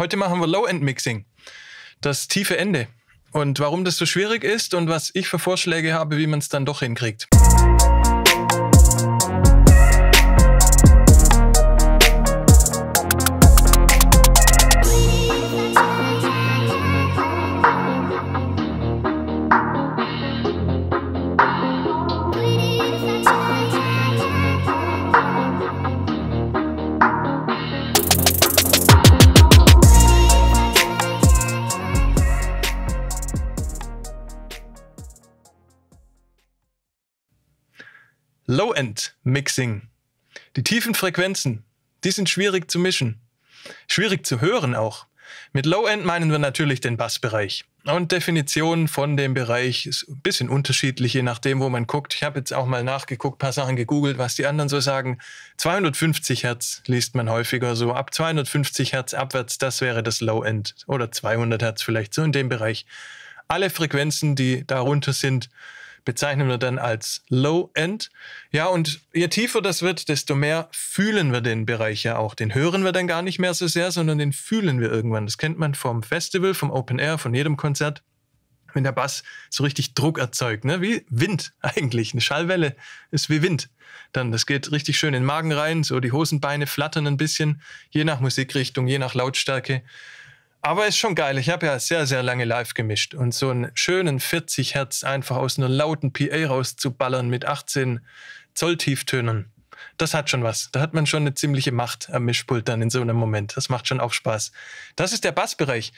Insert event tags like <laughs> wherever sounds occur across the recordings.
Heute machen wir Low-End-Mixing, das tiefe Ende. Und warum das so schwierig ist und was ich für Vorschläge habe, wie man es dann doch hinkriegt. Low-End-Mixing. Die tiefen Frequenzen, die sind schwierig zu mischen. Schwierig zu hören auch. Mit Low-End meinen wir natürlich den Bassbereich. Und Definitionen von dem Bereich ist ein bisschen unterschiedlich, je nachdem, wo man guckt. Ich habe jetzt auch mal nachgeguckt, ein paar Sachen gegoogelt, was die anderen so sagen. 250 Hertz liest man häufiger so. Ab 250 Hertz abwärts, das wäre das Low-End. Oder 200 Hertz vielleicht, so in dem Bereich. Alle Frequenzen, die darunter sind, bezeichnen wir dann als Low-End. Ja, und je tiefer das wird, desto mehr fühlen wir den Bereich ja auch. Den hören wir dann gar nicht mehr so sehr, sondern den fühlen wir irgendwann. Das kennt man vom Festival, vom Open Air, von jedem Konzert wenn der Bass so richtig Druck erzeugt, ne? wie Wind <laughs> eigentlich. Eine Schallwelle ist wie Wind. Dann, das geht richtig schön in den Magen rein, so die Hosenbeine flattern ein bisschen, je nach Musikrichtung, je nach Lautstärke. Aber ist schon geil. Ich habe ja sehr, sehr lange live gemischt und so einen schönen 40 Hertz einfach aus einer lauten PA rauszuballern mit 18 Zoll Tieftönen. Das hat schon was. Da hat man schon eine ziemliche Macht am Mischpult dann in so einem Moment. Das macht schon auch Spaß. Das ist der Bassbereich.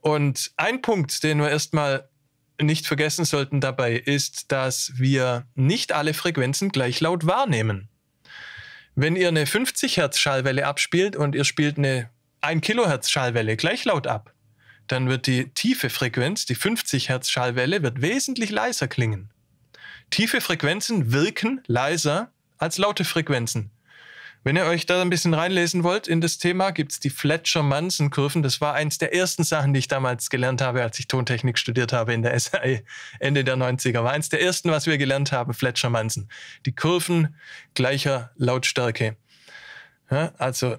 Und ein Punkt, den wir erstmal nicht vergessen sollten dabei, ist, dass wir nicht alle Frequenzen gleich laut wahrnehmen. Wenn ihr eine 50 Hertz Schallwelle abspielt und ihr spielt eine 1 Kilohertz Schallwelle gleich laut ab, dann wird die tiefe Frequenz, die 50 Hertz Schallwelle, wird wesentlich leiser klingen. Tiefe Frequenzen wirken leiser als laute Frequenzen. Wenn ihr euch da ein bisschen reinlesen wollt in das Thema, gibt es die Fletcher-Manson-Kurven. Das war eins der ersten Sachen, die ich damals gelernt habe, als ich Tontechnik studiert habe in der SAE Ende der 90er. War eins der ersten, was wir gelernt haben, Fletcher-Manson. Die Kurven gleicher Lautstärke. Ja, also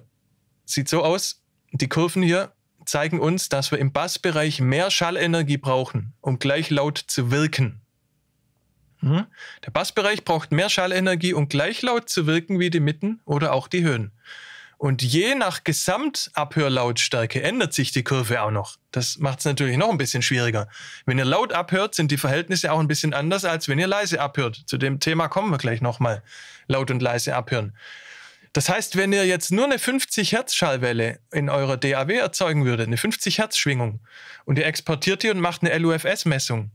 sieht so aus, die Kurven hier zeigen uns, dass wir im Bassbereich mehr Schallenergie brauchen, um gleich laut zu wirken. Hm? Der Bassbereich braucht mehr Schallenergie, um gleich laut zu wirken wie die Mitten oder auch die Höhen. Und je nach Gesamtabhörlautstärke ändert sich die Kurve auch noch. Das macht es natürlich noch ein bisschen schwieriger. Wenn ihr laut abhört, sind die Verhältnisse auch ein bisschen anders, als wenn ihr leise abhört. Zu dem Thema kommen wir gleich nochmal. Laut und leise abhören. Das heißt, wenn ihr jetzt nur eine 50 Hertz Schallwelle in eurer DAW erzeugen würdet, eine 50 Hertz Schwingung, und ihr exportiert die und macht eine LUFS-Messung,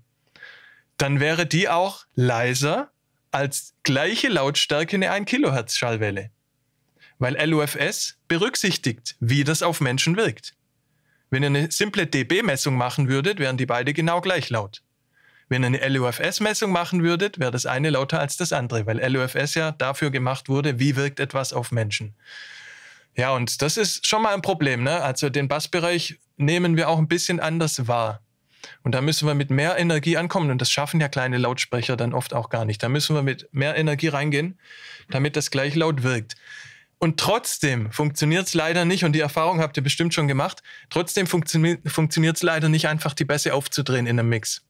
dann wäre die auch leiser als gleiche Lautstärke eine 1 Kilohertz Schallwelle. Weil LUFS berücksichtigt, wie das auf Menschen wirkt. Wenn ihr eine simple dB-Messung machen würdet, wären die beide genau gleich laut. Wenn ihr eine LUFS-Messung machen würdet, wäre das eine lauter als das andere, weil LUFS ja dafür gemacht wurde, wie wirkt etwas auf Menschen. Ja, und das ist schon mal ein Problem. Ne? Also den Bassbereich nehmen wir auch ein bisschen anders wahr. Und da müssen wir mit mehr Energie ankommen. Und das schaffen ja kleine Lautsprecher dann oft auch gar nicht. Da müssen wir mit mehr Energie reingehen, damit das gleich laut wirkt. Und trotzdem funktioniert es leider nicht, und die Erfahrung habt ihr bestimmt schon gemacht, trotzdem funktio funktioniert es leider nicht, einfach die Bässe aufzudrehen in einem Mix.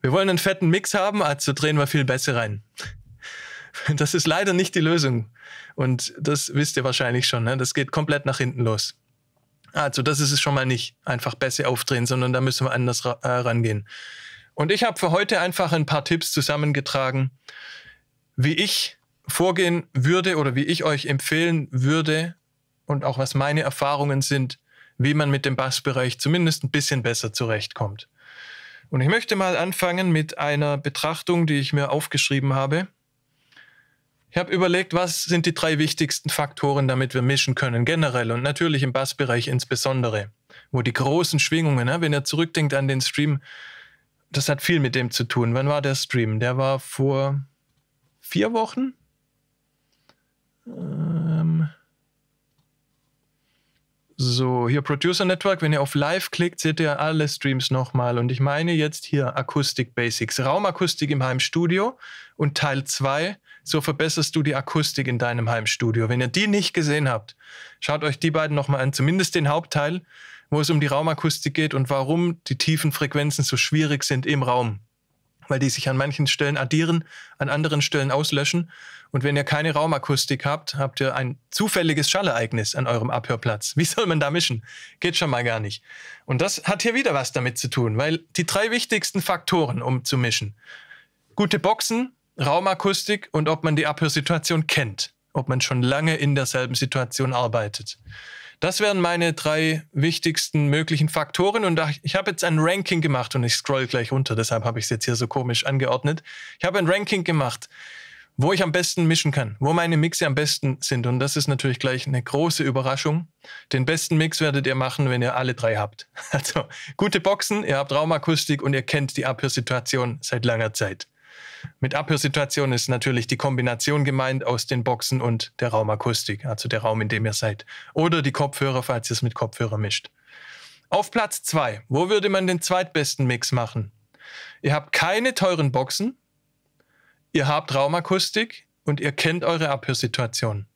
Wir wollen einen fetten Mix haben, also drehen wir viel Bässe rein. Das ist leider nicht die Lösung. Und das wisst ihr wahrscheinlich schon. Ne? Das geht komplett nach hinten los. Also das ist es schon mal nicht, einfach Bässe aufdrehen, sondern da müssen wir anders ra äh, rangehen. Und ich habe für heute einfach ein paar Tipps zusammengetragen, wie ich vorgehen würde oder wie ich euch empfehlen würde und auch was meine Erfahrungen sind, wie man mit dem Bassbereich zumindest ein bisschen besser zurechtkommt. Und ich möchte mal anfangen mit einer Betrachtung, die ich mir aufgeschrieben habe. Ich habe überlegt, was sind die drei wichtigsten Faktoren, damit wir mischen können, generell und natürlich im Bassbereich insbesondere, wo die großen Schwingungen, ne? wenn ihr zurückdenkt an den Stream, das hat viel mit dem zu tun. Wann war der Stream? Der war vor vier Wochen. Ähm, so, hier Producer Network, wenn ihr auf Live klickt, seht ihr alle Streams nochmal. Und ich meine jetzt hier Akustik Basics, Raumakustik im Heimstudio und Teil 2, so verbesserst du die Akustik in deinem Heimstudio. Wenn ihr die nicht gesehen habt, schaut euch die beiden nochmal an, zumindest den Hauptteil, wo es um die Raumakustik geht und warum die tiefen Frequenzen so schwierig sind im Raum weil die sich an manchen Stellen addieren, an anderen Stellen auslöschen und wenn ihr keine Raumakustik habt, habt ihr ein zufälliges Schallereignis an eurem Abhörplatz. Wie soll man da mischen? Geht schon mal gar nicht. Und das hat hier wieder was damit zu tun, weil die drei wichtigsten Faktoren, um zu mischen, gute Boxen, Raumakustik und ob man die Abhörsituation kennt, ob man schon lange in derselben Situation arbeitet. Das wären meine drei wichtigsten möglichen Faktoren und ich habe jetzt ein Ranking gemacht und ich scroll gleich runter, deshalb habe ich es jetzt hier so komisch angeordnet. Ich habe ein Ranking gemacht wo ich am besten mischen kann, wo meine Mixe am besten sind. Und das ist natürlich gleich eine große Überraschung. Den besten Mix werdet ihr machen, wenn ihr alle drei habt. <laughs> Also gute Boxen, ihr habt Raumakustik und ihr kennt die Abhörsituation seit langer Zeit. Mit Abhörsituation ist natürlich die Kombination gemeint aus den Boxen und der Raumakustik, also der Raum, in dem ihr seid. Oder die Kopfhörer, falls ihr es mit Kopfhörer mischt. Auf Platz zwei, wo würde man den zweitbesten Mix machen? Ihr habt keine teuren Boxen, Ihr habt Raumakustik und ihr kennt eure Abhörsituation.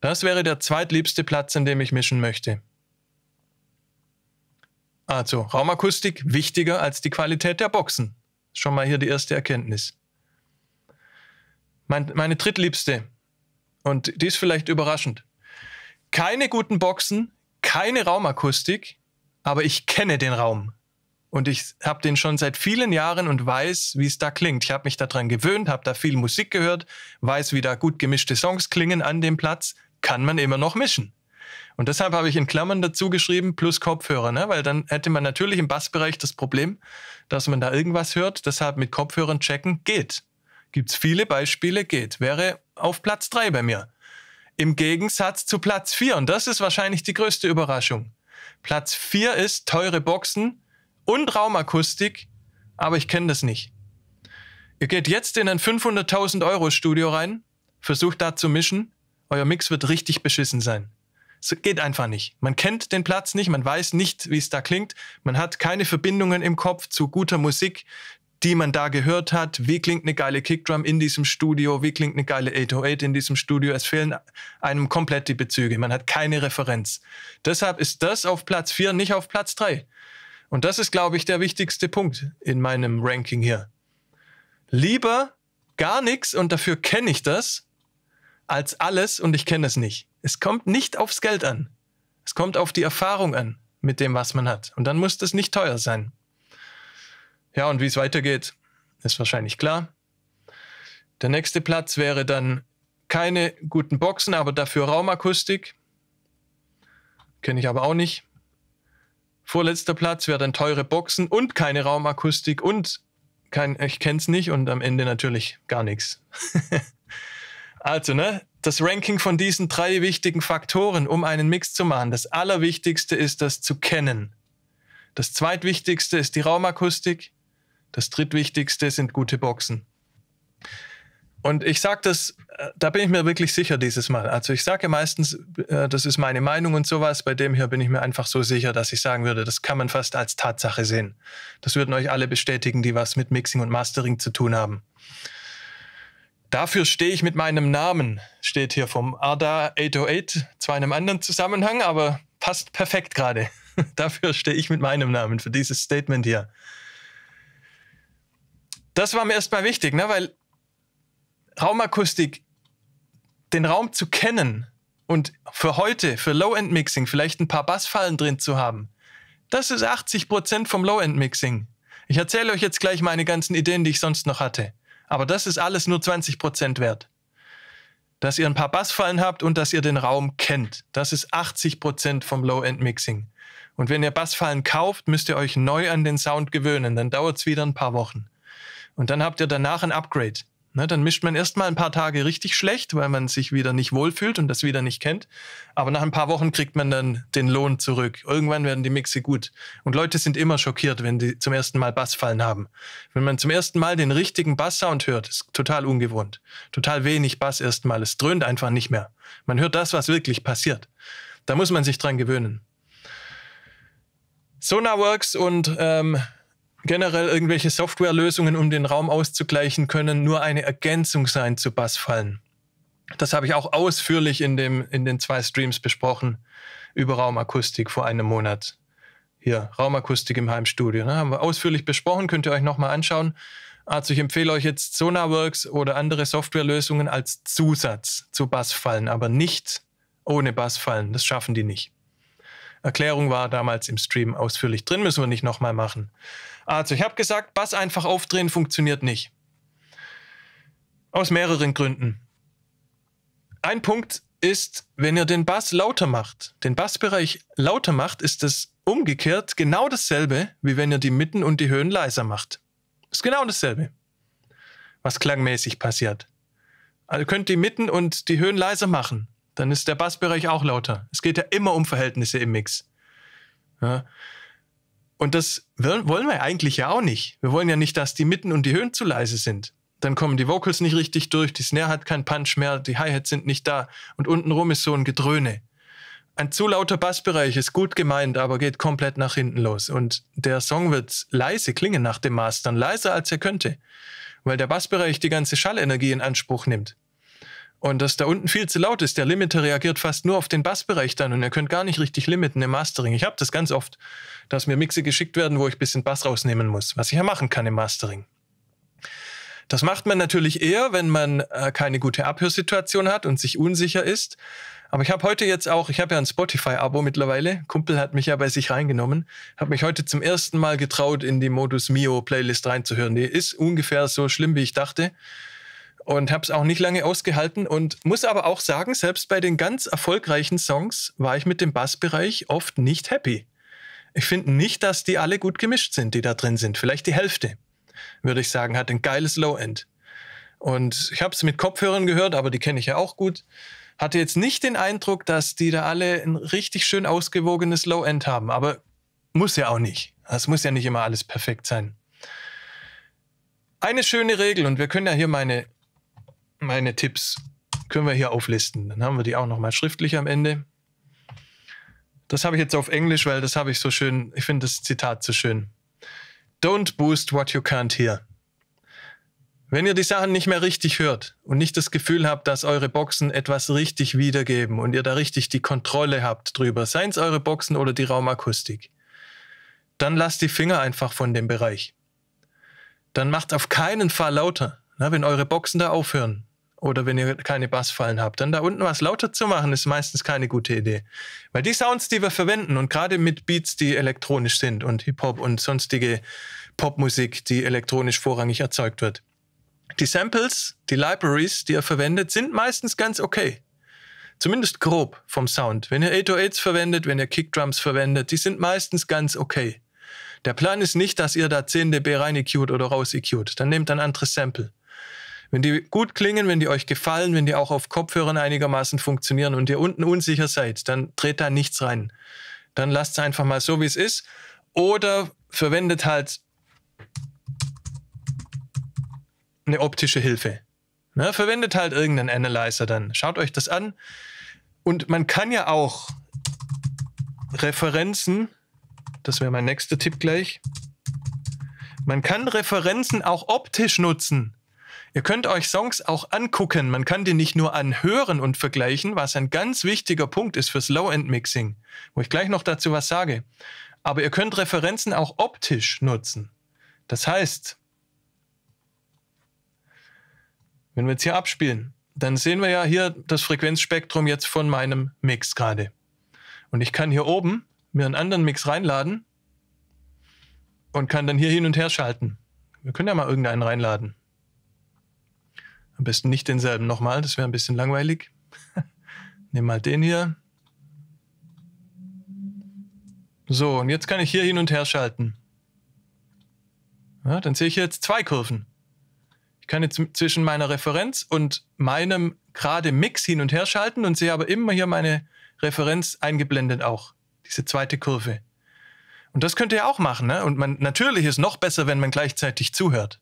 Das wäre der zweitliebste Platz, an dem ich mischen möchte. Also Raumakustik wichtiger als die Qualität der Boxen. Schon mal hier die erste Erkenntnis. Mein, meine drittliebste, und die ist vielleicht überraschend. Keine guten Boxen, keine Raumakustik, aber ich kenne den Raum. Und ich habe den schon seit vielen Jahren und weiß, wie es da klingt. Ich habe mich daran gewöhnt, habe da viel Musik gehört, weiß, wie da gut gemischte Songs klingen an dem Platz. Kann man immer noch mischen. Und deshalb habe ich in Klammern dazu geschrieben, plus Kopfhörer, ne? weil dann hätte man natürlich im Bassbereich das Problem, dass man da irgendwas hört. Deshalb mit Kopfhörern checken geht. Gibt es viele Beispiele, geht. Wäre auf Platz 3 bei mir. Im Gegensatz zu Platz 4. Und das ist wahrscheinlich die größte Überraschung. Platz 4 ist teure Boxen, und Raumakustik, aber ich kenne das nicht. Ihr geht jetzt in ein 500.000 Euro Studio rein, versucht da zu mischen, euer Mix wird richtig beschissen sein. Es geht einfach nicht. Man kennt den Platz nicht, man weiß nicht, wie es da klingt, man hat keine Verbindungen im Kopf zu guter Musik, die man da gehört hat. Wie klingt eine geile Kickdrum in diesem Studio? Wie klingt eine geile 808 in diesem Studio? Es fehlen einem komplett die Bezüge. Man hat keine Referenz. Deshalb ist das auf Platz 4, nicht auf Platz 3. Und das ist, glaube ich, der wichtigste Punkt in meinem Ranking hier. Lieber gar nichts und dafür kenne ich das, als alles und ich kenne es nicht. Es kommt nicht aufs Geld an. Es kommt auf die Erfahrung an mit dem, was man hat. Und dann muss das nicht teuer sein. Ja, und wie es weitergeht, ist wahrscheinlich klar. Der nächste Platz wäre dann keine guten Boxen, aber dafür Raumakustik. Kenne ich aber auch nicht. Vorletzter Platz wäre dann teure Boxen und keine Raumakustik und kein, ich kenn's nicht und am Ende natürlich gar nichts. <laughs> Also, ne? Das Ranking von diesen drei wichtigen Faktoren, um einen Mix zu machen. Das Allerwichtigste ist das zu kennen. Das Zweitwichtigste ist die Raumakustik. Das Drittwichtigste sind gute Boxen. Und ich sage das, äh, da bin ich mir wirklich sicher dieses Mal. Also ich sage meistens, äh, das ist meine Meinung und sowas. Bei dem hier bin ich mir einfach so sicher, dass ich sagen würde, das kann man fast als Tatsache sehen. Das würden euch alle bestätigen, die was mit Mixing und Mastering zu tun haben. Dafür stehe ich mit meinem Namen, steht hier vom Arda 808, zwar in einem anderen Zusammenhang, aber passt perfekt gerade. <laughs> Dafür stehe ich mit meinem Namen, für dieses Statement hier. Das war mir erstmal wichtig, ne? weil Raumakustik, den Raum zu kennen und für heute, für Low-End-Mixing, vielleicht ein paar Bassfallen drin zu haben, das ist 80% vom Low-End-Mixing. Ich erzähle euch jetzt gleich meine ganzen Ideen, die ich sonst noch hatte. Aber das ist alles nur 20% wert. Dass ihr ein paar Bassfallen habt und dass ihr den Raum kennt. Das ist 80% vom Low-End-Mixing. Und wenn ihr Bassfallen kauft, müsst ihr euch neu an den Sound gewöhnen. Dann dauert es wieder ein paar Wochen. Und dann habt ihr danach ein Upgrade. Ne, dann mischt man erstmal ein paar Tage richtig schlecht, weil man sich wieder nicht wohlfühlt und das wieder nicht kennt. Aber nach ein paar Wochen kriegt man dann den Lohn zurück. Irgendwann werden die Mixe gut. Und Leute sind immer schockiert, wenn die zum ersten Mal Bassfallen haben. Wenn man zum ersten Mal den richtigen Basssound hört, ist total ungewohnt. Total wenig Bass erstmal. Es dröhnt einfach nicht mehr. Man hört das, was wirklich passiert. Da muss man sich dran gewöhnen. Sonarworks und ähm, generell irgendwelche Softwarelösungen, um den Raum auszugleichen, können nur eine Ergänzung sein zu Bassfallen. Das habe ich auch ausführlich in, dem, in den zwei Streams besprochen über Raumakustik vor einem Monat. Hier, Raumakustik im Heimstudio. Ne? Haben wir ausführlich besprochen, könnt ihr euch nochmal anschauen. Also ich empfehle euch jetzt Sonarworks oder andere Softwarelösungen als Zusatz zu Bassfallen, aber nicht ohne Bassfallen. Das schaffen die nicht. Erklärung war damals im Stream ausführlich drin, müssen wir nicht nochmal machen. Also ich habe gesagt, Bass einfach aufdrehen funktioniert nicht. Aus mehreren Gründen. Ein Punkt ist, wenn ihr den Bass lauter macht, den Bassbereich lauter macht, ist das umgekehrt genau dasselbe, wie wenn ihr die Mitten und die Höhen leiser macht. Ist genau dasselbe, was klangmäßig passiert. Also ihr könnt die Mitten und die Höhen leiser machen, dann ist der Bassbereich auch lauter. Es geht ja immer um Verhältnisse im Mix. Ja. Und das wollen wir eigentlich ja auch nicht. Wir wollen ja nicht, dass die Mitten und die Höhen zu leise sind. Dann kommen die Vocals nicht richtig durch, die Snare hat keinen Punch mehr, die Hi-Hats sind nicht da und untenrum ist so ein Gedröhne. Ein zu lauter Bassbereich ist gut gemeint, aber geht komplett nach hinten los. Und der Song wird leise klingen nach dem Mastern, leiser als er könnte, weil der Bassbereich die ganze Schallenergie in Anspruch nimmt. Und dass da unten viel zu laut ist. Der Limiter reagiert fast nur auf den Bassbereich dann und ihr könnt gar nicht richtig limiten im Mastering. Ich habe das ganz oft, dass mir Mixe geschickt werden, wo ich ein bisschen Bass rausnehmen muss, was ich ja machen kann im Mastering. Das macht man natürlich eher, wenn man äh, keine gute Abhörsituation hat und sich unsicher ist. Aber ich habe heute jetzt auch, ich habe ja ein Spotify-Abo mittlerweile. Kumpel hat mich ja bei sich reingenommen. Habe mich heute zum ersten Mal getraut, in die Modus Mio Playlist reinzuhören. Die ist ungefähr so schlimm, wie ich dachte und habe es auch nicht lange ausgehalten und muss aber auch sagen, selbst bei den ganz erfolgreichen Songs war ich mit dem Bassbereich oft nicht happy. Ich finde nicht, dass die alle gut gemischt sind, die da drin sind. Vielleicht die Hälfte, würde ich sagen, hat ein geiles Low-End. Und ich habe es mit Kopfhörern gehört, aber die kenne ich ja auch gut. Hatte jetzt nicht den Eindruck, dass die da alle ein richtig schön ausgewogenes Low-End haben, aber muss ja auch nicht. Es muss ja nicht immer alles perfekt sein. Eine schöne Regel, und wir können ja hier meine meine Tipps können wir hier auflisten. Dann haben wir die auch nochmal schriftlich am Ende. Das habe ich jetzt auf Englisch, weil das habe ich so schön, ich finde das Zitat so schön. Don't boost what you can't hear. Wenn ihr die Sachen nicht mehr richtig hört und nicht das Gefühl habt, dass eure Boxen etwas richtig wiedergeben und ihr da richtig die Kontrolle habt drüber, seien es eure Boxen oder die Raumakustik, dann lasst die Finger einfach von dem Bereich. Dann macht auf keinen Fall lauter. Na, wenn eure Boxen da aufhören oder wenn ihr keine Bassfallen habt, dann da unten was lauter zu machen, ist meistens keine gute Idee. Weil die Sounds, die wir verwenden und gerade mit Beats, die elektronisch sind und Hip-Hop und sonstige Popmusik, die elektronisch vorrangig erzeugt wird, die Samples, die Libraries, die ihr verwendet, sind meistens ganz okay. Zumindest grob vom Sound. Wenn ihr 808s verwendet, wenn ihr Kickdrums verwendet, die sind meistens ganz okay. Der Plan ist nicht, dass ihr da 10 dB rein EQt oder raus EQt. Dann nehmt ein anderes Sample. Wenn die gut klingen, wenn die euch gefallen, wenn die auch auf Kopfhörern einigermaßen funktionieren und ihr unten unsicher seid, dann dreht da nichts rein. Dann lasst es einfach mal so, wie es ist. Oder verwendet halt eine optische Hilfe. Ne? Verwendet halt irgendeinen Analyzer dann. Schaut euch das an. Und man kann ja auch Referenzen, das wäre mein nächster Tipp gleich, man kann Referenzen auch optisch nutzen. Ihr könnt euch Songs auch angucken. Man kann die nicht nur anhören und vergleichen, was ein ganz wichtiger Punkt ist fürs Low-End-Mixing, wo ich gleich noch dazu was sage. Aber ihr könnt Referenzen auch optisch nutzen. Das heißt, wenn wir jetzt hier abspielen, dann sehen wir ja hier das Frequenzspektrum jetzt von meinem Mix gerade. Und ich kann hier oben mir einen anderen Mix reinladen und kann dann hier hin und her schalten. Wir können ja mal irgendeinen reinladen. Am besten nicht denselben nochmal, das wäre ein bisschen langweilig. <laughs> Nehmen mal den hier. So, und jetzt kann ich hier hin und her schalten. Ja, dann sehe ich jetzt zwei Kurven. Ich kann jetzt zwischen meiner Referenz und meinem gerade Mix hin und her schalten und sehe aber immer hier meine Referenz eingeblendet auch. Diese zweite Kurve. Und das könnt ihr auch machen. Ne? Und man, natürlich ist es noch besser, wenn man gleichzeitig zuhört.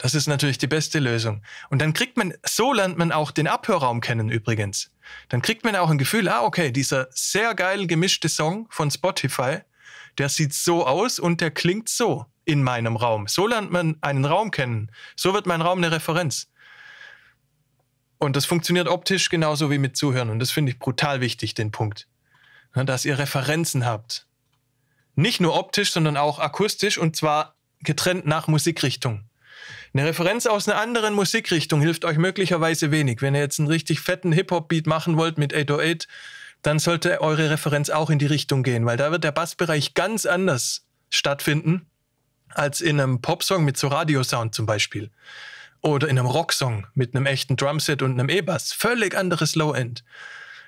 Das ist natürlich die beste Lösung. Und dann kriegt man, so lernt man auch den Abhörraum kennen übrigens. Dann kriegt man auch ein Gefühl, ah, okay, dieser sehr geil gemischte Song von Spotify, der sieht so aus und der klingt so in meinem Raum. So lernt man einen Raum kennen. So wird mein Raum eine Referenz. Und das funktioniert optisch genauso wie mit Zuhören. Und das finde ich brutal wichtig, den Punkt. Dass ihr Referenzen habt. Nicht nur optisch, sondern auch akustisch und zwar getrennt nach Musikrichtung. Eine Referenz aus einer anderen Musikrichtung hilft euch möglicherweise wenig. Wenn ihr jetzt einen richtig fetten Hip-Hop-Beat machen wollt mit 808, dann sollte eure Referenz auch in die Richtung gehen, weil da wird der Bassbereich ganz anders stattfinden als in einem Popsong mit so Radiosound zum Beispiel. Oder in einem Rocksong mit einem echten Drumset und einem E-Bass. Völlig anderes Low-End.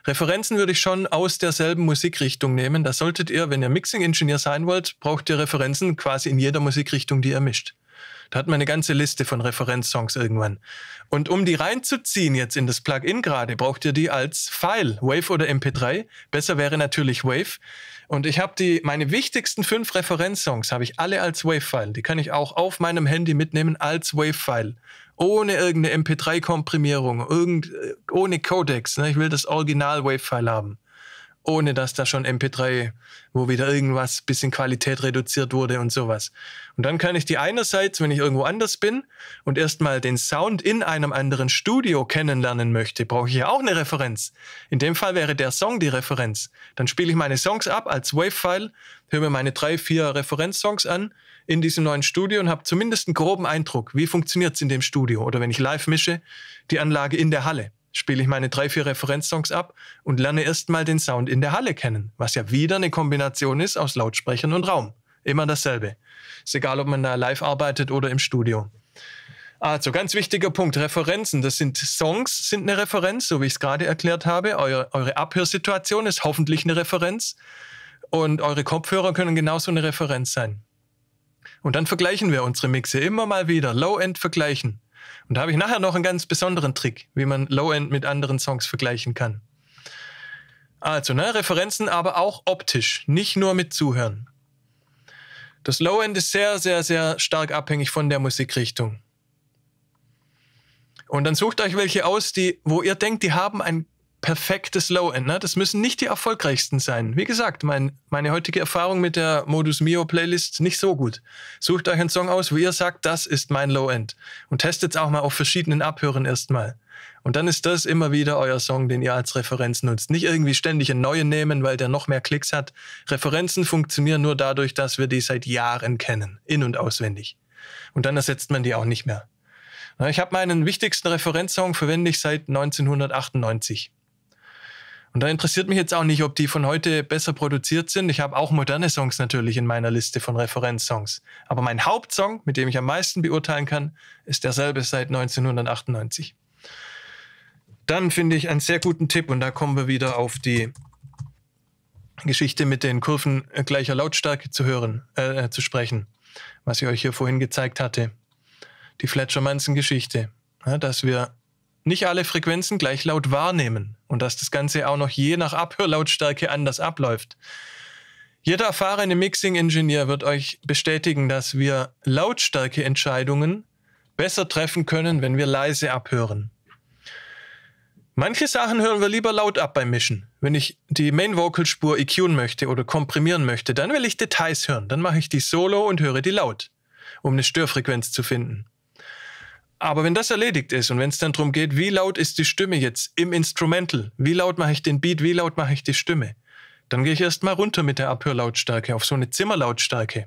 Referenzen würde ich schon aus derselben Musikrichtung nehmen. Da solltet ihr, wenn ihr Mixing-Engineer sein wollt, braucht ihr Referenzen quasi in jeder Musikrichtung, die ihr mischt. Da hat man eine ganze Liste von Referenzsongs irgendwann. Und um die reinzuziehen jetzt in das Plugin gerade, braucht ihr die als File, Wave oder MP3. Besser wäre natürlich Wave. Und ich habe die, meine wichtigsten fünf Referenzsongs habe ich alle als Wave-File. Die kann ich auch auf meinem Handy mitnehmen als Wave-File. Ohne irgendeine MP3-Komprimierung, irgend, äh, ohne Codex. Ne? Ich will das Original-Wave-File haben ohne dass da schon MP3, wo wieder irgendwas, bisschen Qualität reduziert wurde und sowas. Und dann kann ich die einerseits, wenn ich irgendwo anders bin und erstmal den Sound in einem anderen Studio kennenlernen möchte, brauche ich ja auch eine Referenz. In dem Fall wäre der Song die Referenz. Dann spiele ich meine Songs ab als Wave-File, höre mir meine drei, vier Referenzsongs an in diesem neuen Studio und habe zumindest einen groben Eindruck, wie funktioniert es in dem Studio oder wenn ich live mische, die Anlage in der Halle spiele ich meine drei, vier Referenzsongs ab und lerne erstmal den Sound in der Halle kennen, was ja wieder eine Kombination ist aus Lautsprechern und Raum. Immer dasselbe. Ist egal, ob man da live arbeitet oder im Studio. Also, ganz wichtiger Punkt, Referenzen. Das sind Songs, sind eine Referenz, so wie ich es gerade erklärt habe. Eure, eure Abhörsituation ist hoffentlich eine Referenz. Und eure Kopfhörer können genauso eine Referenz sein. Und dann vergleichen wir unsere Mixe immer mal wieder. Low-End vergleichen. Und da habe ich nachher noch einen ganz besonderen Trick, wie man Low-End mit anderen Songs vergleichen kann. Also, ne, Referenzen, aber auch optisch, nicht nur mit Zuhören. Das Low-End ist sehr, sehr, sehr stark abhängig von der Musikrichtung. Und dann sucht euch welche aus, die, wo ihr denkt, die haben ein perfektes Low-End. Ne? Das müssen nicht die erfolgreichsten sein. Wie gesagt, mein, meine heutige Erfahrung mit der Modus Mio Playlist nicht so gut. Sucht euch einen Song aus, wo ihr sagt, das ist mein Low-End. Und testet es auch mal auf verschiedenen Abhören erstmal. Und dann ist das immer wieder euer Song, den ihr als Referenz nutzt. Nicht irgendwie ständig einen neuen nehmen, weil der noch mehr Klicks hat. Referenzen funktionieren nur dadurch, dass wir die seit Jahren kennen. In- und auswendig. Und dann ersetzt man die auch nicht mehr. Ich habe meinen wichtigsten Referenzsong verwende ich seit 1998. Und da interessiert mich jetzt auch nicht, ob die von heute besser produziert sind. Ich habe auch moderne Songs natürlich in meiner Liste von Referenzsongs. Aber mein Hauptsong, mit dem ich am meisten beurteilen kann, ist derselbe seit 1998. Dann finde ich einen sehr guten Tipp und da kommen wir wieder auf die Geschichte mit den Kurven gleicher Lautstärke zu hören, äh, zu sprechen, was ich euch hier vorhin gezeigt hatte. Die Fletcher-Manson-Geschichte, ja, dass wir nicht alle Frequenzen gleich laut wahrnehmen und dass das Ganze auch noch je nach Abhörlautstärke anders abläuft. Jeder erfahrene Mixing-Ingenieur wird euch bestätigen, dass wir Lautstärkeentscheidungen besser treffen können, wenn wir leise abhören. Manche Sachen hören wir lieber laut ab beim Mischen. Wenn ich die Main-Vocal-Spur EQen möchte oder komprimieren möchte, dann will ich Details hören. Dann mache ich die Solo und höre die laut, um eine Störfrequenz zu finden. Aber wenn das erledigt ist und wenn es dann darum geht, wie laut ist die Stimme jetzt im Instrumental, wie laut mache ich den Beat, wie laut mache ich die Stimme, dann gehe ich erstmal runter mit der Abhörlautstärke auf so eine Zimmerlautstärke.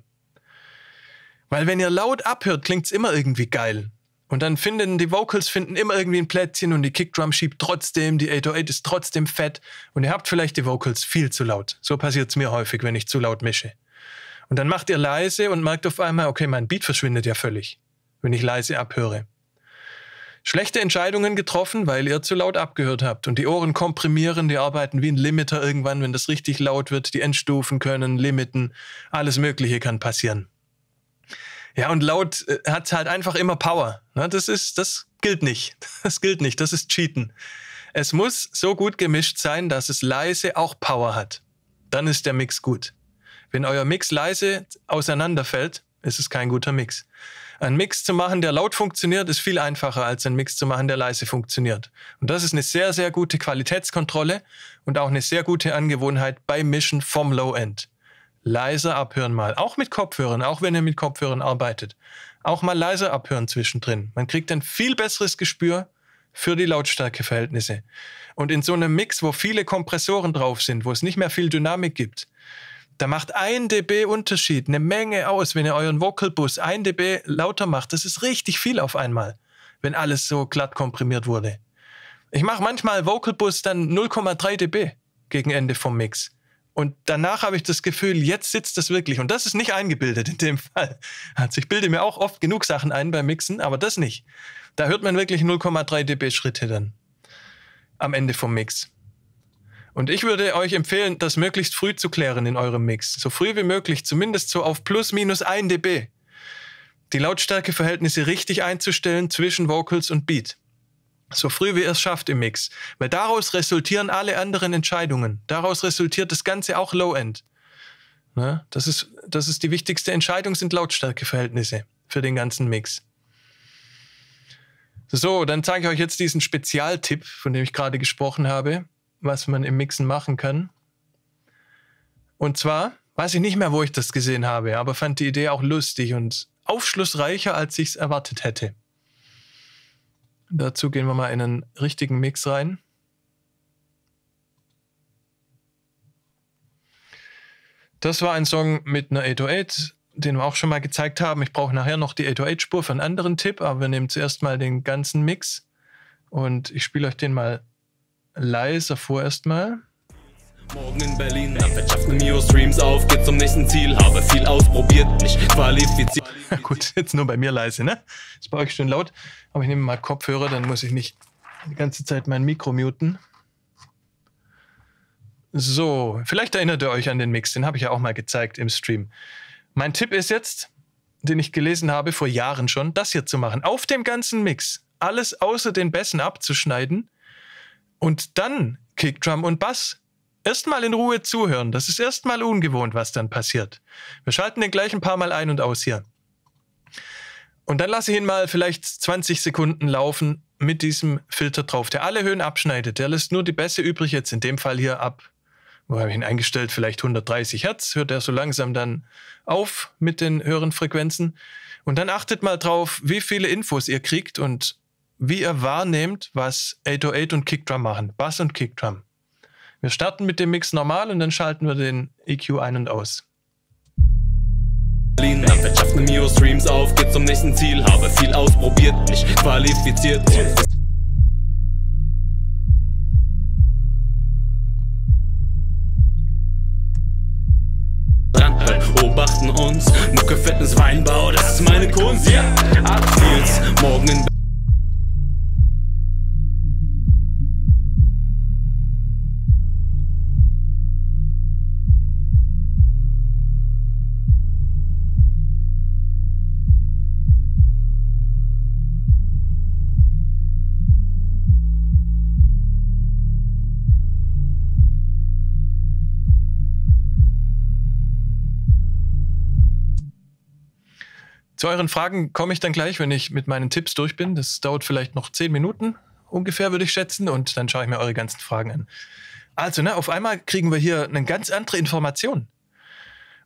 Weil wenn ihr laut abhört, klingt es immer irgendwie geil. Und dann finden die Vocals finden immer irgendwie ein Plätzchen und die Kickdrum schiebt trotzdem, die 808 ist trotzdem fett und ihr habt vielleicht die Vocals viel zu laut. So passiert es mir häufig, wenn ich zu laut mische. Und dann macht ihr leise und merkt auf einmal, okay, mein Beat verschwindet ja völlig, wenn ich leise abhöre schlechte Entscheidungen getroffen, weil ihr zu laut abgehört habt. Und die Ohren komprimieren, die arbeiten wie ein Limiter irgendwann, wenn das richtig laut wird. Die Endstufen können limiten. Alles Mögliche kann passieren. Ja, und laut äh, hat halt einfach immer Power. Ne? Das ist, das gilt nicht. <laughs> Das gilt nicht. Das ist Cheaten. Es muss so gut gemischt sein, dass es leise auch Power hat. Dann ist der Mix gut. Wenn euer Mix leise auseinanderfällt, ist es kein guter Mix. Ein Mix zu machen, der laut funktioniert, ist viel einfacher als ein Mix zu machen, der leise funktioniert. Und das ist eine sehr, sehr gute Qualitätskontrolle und auch eine sehr gute Angewohnheit beim Mischen vom Low-End. Leiser abhören mal, auch mit Kopfhörern, auch wenn ihr mit Kopfhörern arbeitet. Auch mal leiser abhören zwischendrin. Man kriegt ein viel besseres Gespür für die Lautstärkeverhältnisse. Und in so einem Mix, wo viele Kompressoren drauf sind, wo es nicht mehr viel Dynamik gibt, da macht ein dB Unterschied eine Menge aus, wenn ihr euren Vocalbus ein dB lauter macht. Das ist richtig viel auf einmal, wenn alles so glatt komprimiert wurde. Ich mache manchmal Vocalbus dann 0,3 dB gegen Ende vom Mix. Und danach habe ich das Gefühl, jetzt sitzt das wirklich. Und das ist nicht eingebildet in dem <laughs> Fall. Also ich bilde mir auch oft genug Sachen ein beim Mixen, aber das nicht. Da hört man wirklich 0,3 dB Schritte dann am Ende vom Mix. Und ich würde euch empfehlen, das möglichst früh zu klären in eurem Mix. So früh wie möglich, zumindest so auf plus minus 1 dB. Die Lautstärkeverhältnisse richtig einzustellen zwischen Vocals und Beat. So früh wie ihr es schafft im Mix. Weil daraus resultieren alle anderen Entscheidungen. Daraus resultiert das Ganze auch Low-End. Ne? Das, ist, das ist die wichtigste Entscheidung, sind Lautstärkeverhältnisse für den ganzen Mix. So, dann zeige ich euch jetzt diesen Spezialtipp, von dem ich gerade gesprochen habe was man im Mixen machen kann. Und zwar, weiß ich nicht mehr, wo ich das gesehen habe, aber fand die Idee auch lustig und aufschlussreicher, als ich es erwartet hätte. Dazu gehen wir mal in einen richtigen Mix rein. Das war ein Song mit einer 808, den wir auch schon mal gezeigt haben. Ich brauche nachher noch die 808-Spur für einen anderen Tipp, aber wir nehmen zuerst mal den ganzen Mix und ich spiele euch den mal leiser vor erstmal. Morgen in Berlin, Nachbarschaften, Mio Streams auf, geht zum nächsten Ziel, habe viel ausprobiert, mich qualifiziert. <laughs> Gut, jetzt nur bei mir leise, ne? Ist bei ich schön laut, aber ich nehme mal Kopfhörer, dann muss ich nicht die ganze Zeit mein Mikro muten. So, vielleicht erinnert ihr euch an den Mix, den habe ich ja auch mal gezeigt im Stream. Mein Tipp ist jetzt, den ich gelesen habe vor Jahren schon, das hier zu machen. Auf dem ganzen Mix alles außer den Bässen abzuschneiden und dann Kickdrum und Bass. Erstmal in Ruhe zuhören. Das ist erstmal ungewohnt, was dann passiert. Wir schalten den gleich ein paar Mal ein und aus hier. Und dann lasse ich ihn mal vielleicht 20 Sekunden laufen mit diesem Filter drauf, der alle Höhen abschneidet. Der lässt nur die Bässe übrig jetzt, in dem Fall hier ab, wo habe ich ihn eingestellt, vielleicht 130 Hertz, hört er so langsam dann auf mit den höheren Frequenzen. Und dann achtet mal drauf, wie viele Infos ihr kriegt und wie ihr wahrnehmt, was 808 und Kickdrum machen, Bass und Kickdrum. Wir starten mit dem Mix normal und dann schalten wir den EQ ein und aus. Berlin, Landwirtschaft Mio, Streams auf, geht zum nächsten Ziel, habe viel ausprobiert, mich qualifiziert. Beobachten uns, Mucke, Fitness, Weinbau, das ist meine Kunst, ja, yeah. Morgen in Berlin. Zu euren Fragen komme ich dann gleich, wenn ich mit meinen Tipps durch bin. Das dauert vielleicht noch zehn Minuten ungefähr, würde ich schätzen. Und dann schaue ich mir eure ganzen Fragen an. Also, ne, auf einmal kriegen wir hier eine ganz andere Information.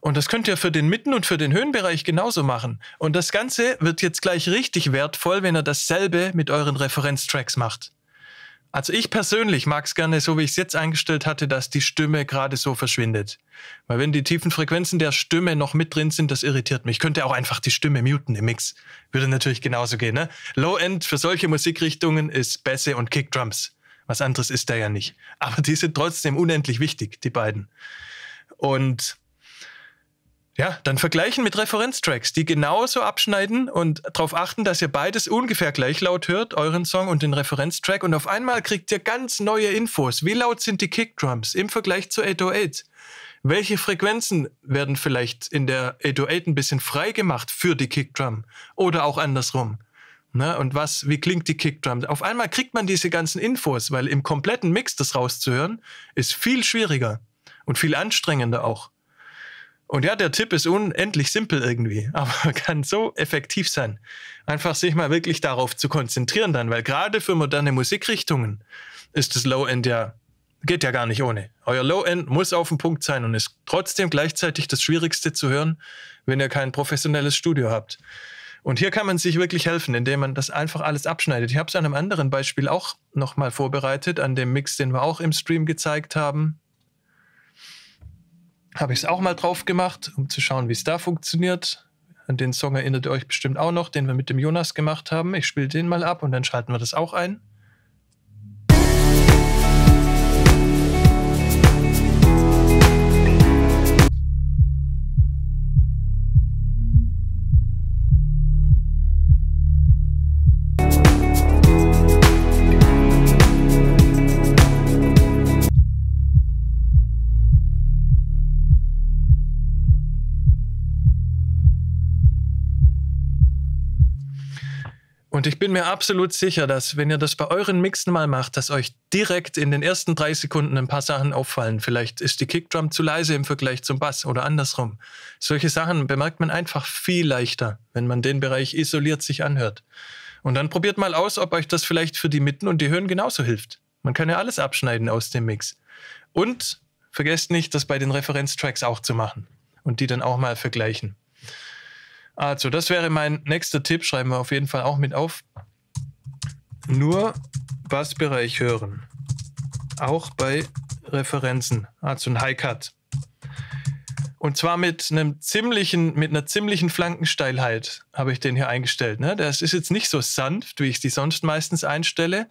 Und das könnt ihr für den Mitten- und für den Höhenbereich genauso machen. Und das Ganze wird jetzt gleich richtig wertvoll, wenn ihr dasselbe mit euren Referenztracks macht. Also ich persönlich mag es gerne, so wie ich es jetzt eingestellt hatte, dass die Stimme gerade so verschwindet. Weil wenn die tiefen Frequenzen der Stimme noch mit drin sind, das irritiert mich. Ich könnte auch einfach die Stimme muten im Mix. Würde natürlich genauso gehen. Ne? Low-End für solche Musikrichtungen ist Bässe und Kickdrums. Was anderes ist da ja nicht. Aber die sind trotzdem unendlich wichtig, die beiden. Und ja, dann vergleichen mit Referenztracks, die genauso abschneiden und darauf achten, dass ihr beides ungefähr gleich laut hört, euren Song und den Referenztrack. Und auf einmal kriegt ihr ganz neue Infos. Wie laut sind die Kickdrums im Vergleich zu 808? Welche Frequenzen werden vielleicht in der 808 ein bisschen frei gemacht für die Kickdrum oder auch andersrum? Ne? Und was, wie klingt die Kickdrum? Auf einmal kriegt man diese ganzen Infos, weil im kompletten Mix das rauszuhören ist viel schwieriger und viel anstrengender auch. Und ja, der Tipp ist unendlich simpel irgendwie, <laughs> aber kann so effektiv sein. Einfach sich mal wirklich darauf zu konzentrieren dann, weil gerade für moderne Musikrichtungen ist das Low-End ja, geht ja gar nicht ohne. Euer Low-End muss auf dem Punkt sein und ist trotzdem gleichzeitig das Schwierigste zu hören, wenn ihr kein professionelles Studio habt. Und hier kann man sich wirklich helfen, indem man das einfach alles abschneidet. Ich habe es an einem anderen Beispiel auch nochmal vorbereitet, an dem Mix, den wir auch im Stream gezeigt haben habe ich es auch mal drauf gemacht, um zu schauen, wie es da funktioniert. An den Song erinnert ihr euch bestimmt auch noch, den wir mit dem Jonas gemacht haben. Ich spiele den mal ab und dann schalten wir das auch ein. Und ich bin mir absolut sicher, dass wenn ihr das bei euren Mixen mal macht, dass euch direkt in den ersten drei Sekunden ein paar Sachen auffallen. Vielleicht ist die Kickdrum zu leise im Vergleich zum Bass oder andersrum. Solche Sachen bemerkt man einfach viel leichter, wenn man den Bereich isoliert sich anhört. Und dann probiert mal aus, ob euch das vielleicht für die Mitten und die Höhen genauso hilft. Man kann ja alles abschneiden aus dem Mix. Und vergesst nicht, das bei den Referenztracks auch zu machen und die dann auch mal vergleichen. Also, das wäre mein nächster Tipp. Schreiben wir auf jeden Fall auch mit auf. Nur Bassbereich hören. Auch bei Referenzen. Also ein High-Cut. Und zwar mit einem ziemlichen, mit einer ziemlichen Flankensteilheit habe ich den hier eingestellt. Ne? Das ist jetzt nicht so sanft, wie ich die sonst meistens einstelle.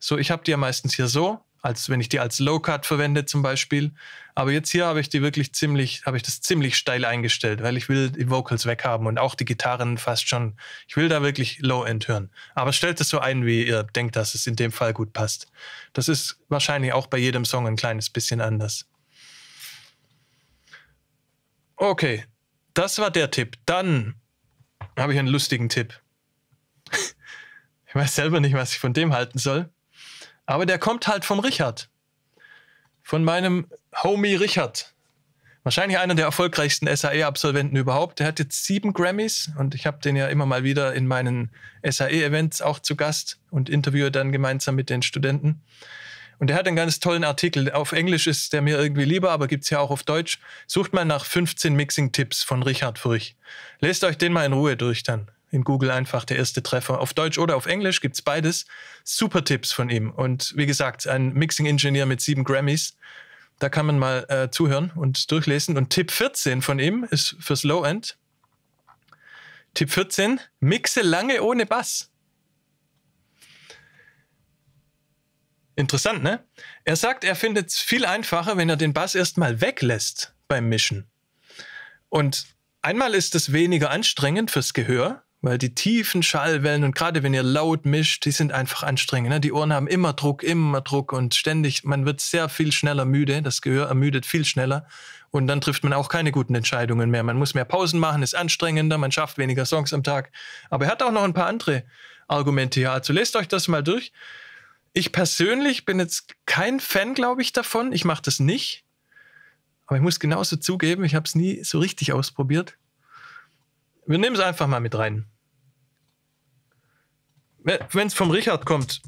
So, ich habe die ja meistens hier so als wenn ich die als Low Cut verwende zum Beispiel. Aber jetzt hier habe ich die wirklich ziemlich, habe ich das ziemlich steil eingestellt, weil ich will die Vocals weghaben und auch die Gitarren fast schon. Ich will da wirklich Low End hören. Aber stellt es so ein, wie ihr denkt, dass es in dem Fall gut passt. Das ist wahrscheinlich auch bei jedem Song ein kleines bisschen anders. Okay, das war der Tipp. Dann habe ich einen lustigen Tipp. <laughs> Ich weiß selber nicht, was ich von dem halten soll. Aber der kommt halt vom Richard. Von meinem Homie Richard. Wahrscheinlich einer der erfolgreichsten SAE-Absolventen überhaupt. Der hat jetzt sieben Grammys und ich habe den ja immer mal wieder in meinen SAE-Events auch zu Gast und interviewe dann gemeinsam mit den Studenten. Und der hat einen ganz tollen Artikel. Auf Englisch ist der mir irgendwie lieber, aber gibt's ja auch auf Deutsch. Sucht mal nach 15 Mixing-Tipps von Richard Furch. Lest euch den mal in Ruhe durch dann in Google einfach der erste Treffer. Auf Deutsch oder auf Englisch gibt es beides. Super Tipps von ihm. Und wie gesagt, ein Mixing-Ingenieur mit sieben Grammys. Da kann man mal äh, zuhören und durchlesen. Und Tipp 14 von ihm ist fürs Low-End. Tipp 14, mixe lange ohne Bass. Interessant, ne? Er sagt, er findet es viel einfacher, wenn er den Bass erstmal weglässt beim Mischen. Und einmal ist es weniger anstrengend fürs Gehör, weil die tiefen Schallwellen und gerade wenn ihr laut mischt, die sind einfach anstrengend. Ne? Die Ohren haben immer Druck, immer Druck und ständig, man wird sehr viel schneller müde. Das Gehör ermüdet viel schneller. Und dann trifft man auch keine guten Entscheidungen mehr. Man muss mehr Pausen machen, ist anstrengender, man schafft weniger Songs am Tag. Aber er hat auch noch ein paar andere Argumente hier. Also lest euch das mal durch. Ich persönlich bin jetzt kein Fan, glaube ich, davon. Ich mache das nicht. Aber ich muss genauso zugeben, ich habe es nie so richtig ausprobiert. Wir nehmen es einfach mal mit rein. Wenn es vom Richard kommt.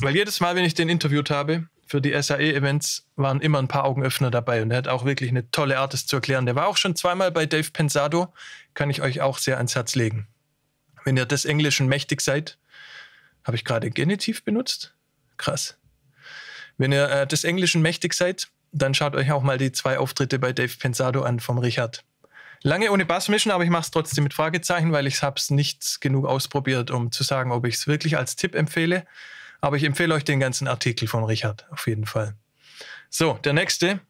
Weil jedes Mal, wenn ich den interviewt habe, für die SAE-Events waren immer ein paar Augenöffner dabei und er hat auch wirklich eine tolle Art, es zu erklären. Der war auch schon zweimal bei Dave Pensado, kann ich euch auch sehr ans Herz legen. Wenn ihr des Englischen mächtig seid, habe ich gerade Genitiv benutzt? Krass. Wenn ihr äh, des Englischen mächtig seid, dann schaut euch auch mal die zwei Auftritte bei Dave Pensado an vom Richard. Lange ohne Bass mischen, aber ich mache es trotzdem mit Fragezeichen, weil ich es nicht genug ausprobiert, um zu sagen, ob ich es wirklich als Tipp empfehle. Aber ich empfehle euch den ganzen Artikel von Richard auf jeden Fall. So, der nächste.